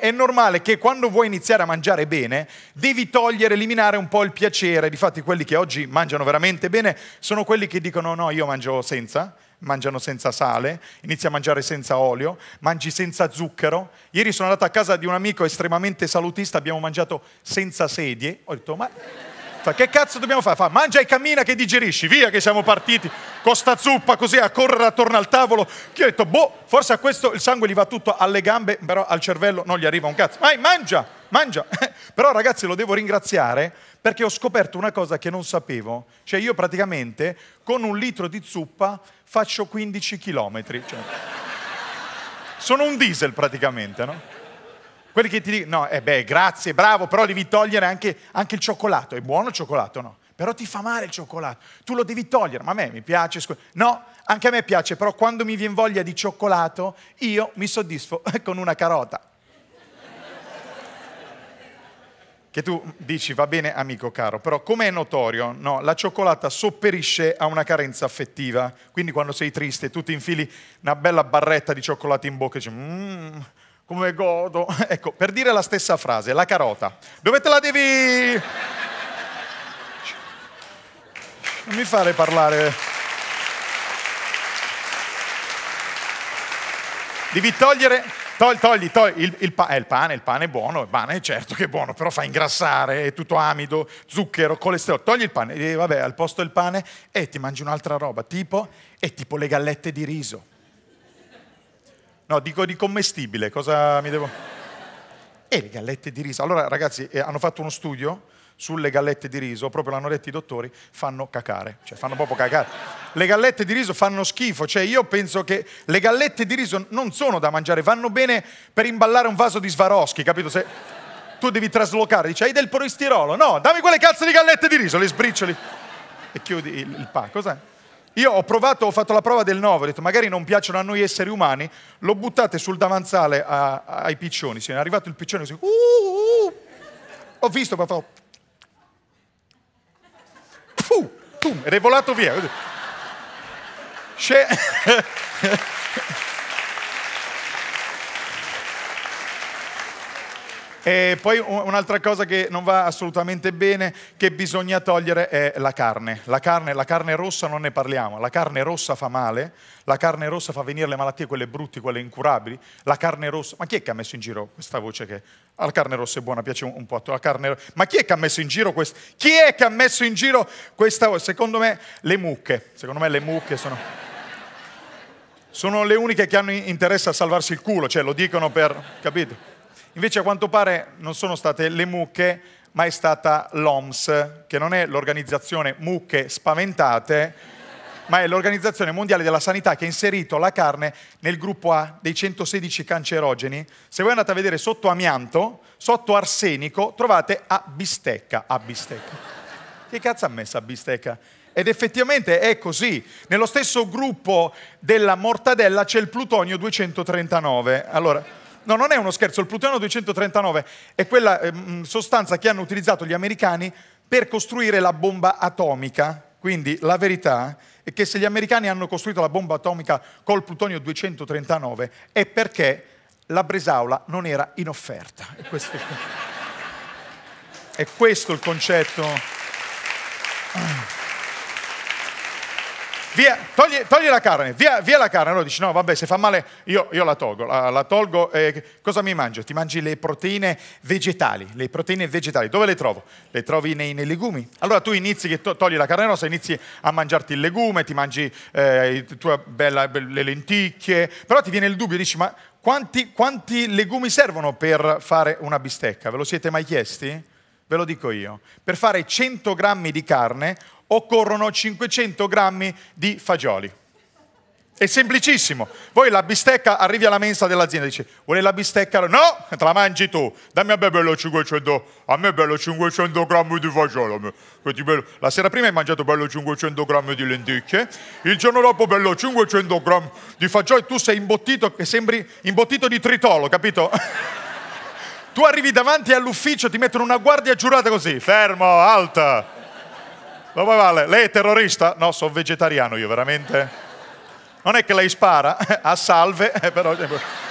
è normale che quando vuoi iniziare a mangiare bene, devi togliere, eliminare un po' il piacere. Difatti quelli che oggi mangiano veramente bene sono quelli che dicono no, io mangio senza, mangiano senza sale, inizi a mangiare senza olio, mangi senza zucchero. Ieri sono andato a casa di un amico estremamente salutista, abbiamo mangiato senza sedie. Ho detto ma... che cazzo dobbiamo fare? Fa, mangia e cammina che digerisci, via che siamo partiti con sta zuppa così a correre attorno al tavolo. Io ho detto, boh, forse a questo il sangue gli va tutto alle gambe, però al cervello non gli arriva un cazzo. Vai, mangia, mangia. però ragazzi lo devo ringraziare perché ho scoperto una cosa che non sapevo. Cioè io praticamente con un litro di zuppa faccio 15 chilometri. Cioè, sono un diesel praticamente, no? Quelli che ti dicono, no, eh beh, grazie, bravo, però devi togliere anche, anche il cioccolato. È buono il cioccolato, no? però ti fa male il cioccolato, tu lo devi togliere, ma a me mi piace, scu- no, anche a me piace, però quando mi viene voglia di cioccolato io mi soddisfo con una carota. Che tu dici va bene amico caro, però come è notorio, no, la cioccolata sopperisce a una carenza affettiva, quindi quando sei triste tu ti infili una bella barretta di cioccolato in bocca e dici mmm, come godo. Ecco, per dire la stessa frase, la carota, dove te la devi... Non mi fare parlare. Devi togliere, togli, togli, togli il, il, pa- eh, il, pane, il pane è buono, il pane è certo che è buono, però fa ingrassare, è tutto amido, zucchero, colesterolo. Togli il pane, e eh, vabbè, al posto del pane e eh, ti mangi un'altra roba, tipo, eh, tipo le gallette di riso. No, dico di commestibile, cosa mi devo... E eh, le gallette di riso. Allora, ragazzi, hanno fatto uno studio sulle gallette di riso, proprio l'hanno detto i dottori, fanno cacare, cioè fanno proprio cacare. Le gallette di riso fanno schifo, cioè io penso che le gallette di riso non sono da mangiare, vanno bene per imballare un vaso di Swarovski, capito? Se tu devi traslocare, dici hai del polistirolo, no, dammi quelle cazzo di gallette di riso, le sbriccioli e chiudi il, il pacco, cos'è? Io ho provato, ho fatto la prova del 9, ho detto magari non piacciono a noi esseri umani, lo buttate sul davanzale a, a, ai piccioni, se è arrivato il piccione così, uh, uh, uh, ho visto, ho fatto, ed è volato via. Sce- E poi un'altra cosa che non va assolutamente bene, che bisogna togliere, è la carne. La carne, la carne rossa non ne parliamo, la carne rossa fa male, la carne rossa fa venire le malattie, quelle brutte, quelle incurabili, la carne rossa... Ma chi è che ha messo in giro questa voce che... Ah, la carne rossa è buona, piace un, po' la carne Ma chi è che ha messo in giro questa... Chi è che ha messo in giro questa voce? Secondo me le mucche, secondo me le mucche sono... Sono le uniche che hanno interesse a salvarsi il culo, cioè lo dicono per... capito? Invece a quanto pare non sono state le mucche, ma è stata l'OMS, che non è l'organizzazione mucche spaventate, ma è l'Organizzazione Mondiale della Sanità che ha inserito la carne nel gruppo A dei 116 cancerogeni. Se voi andate a vedere sotto amianto, sotto arsenico, trovate a bistecca, a bistecca. Che cazzo ha messo a bistecca? Ed effettivamente è così. Nello stesso gruppo della mortadella c'è il plutonio 239. Allora, No, non è uno scherzo, il plutonio 239 è quella eh, mm, sostanza che hanno utilizzato gli americani per costruire la bomba atomica. Quindi la verità è che se gli americani hanno costruito la bomba atomica col plutonio 239 è perché la Bresaula non era in offerta. È questo, è questo il concetto. Via, togli, togli, la carne, via, via, la carne. Allora dici, no, vabbè, se fa male io, io la tolgo, la, la tolgo. Eh, cosa mi mangio? Ti mangi le proteine vegetali, le proteine vegetali. Dove le trovo? Le trovi nei, nei legumi. Allora tu inizi che to, togli la carne rossa, inizi a mangiarti il legume, ti mangi eh, bella, le lenticchie, però ti viene il dubbio, dici, ma quanti, quanti legumi servono per fare una bistecca? Ve lo siete mai chiesti? Ve lo dico io. Per fare 100 grammi di carne occorrono 500 grammi di fagioli. È semplicissimo. Voi la bistecca, arrivi alla mensa dell'azienda e dici, vuole la bistecca? No, te la mangi tu. Dammi a me bello 500, a me bello 500 grammi di fagioli. La sera prima hai mangiato bello 500 grammi di lenticchie, il giorno dopo bello 500 grammi di fagioli, tu sei imbottito, e sembri imbottito di tritolo, capito? tu arrivi davanti all'ufficio, ti mettono una guardia giurata così, fermo, alta. Ma poi vale, lei è terrorista? No, sono vegetariano io, veramente. Non è che lei spara, a salve, eh, però... Eh,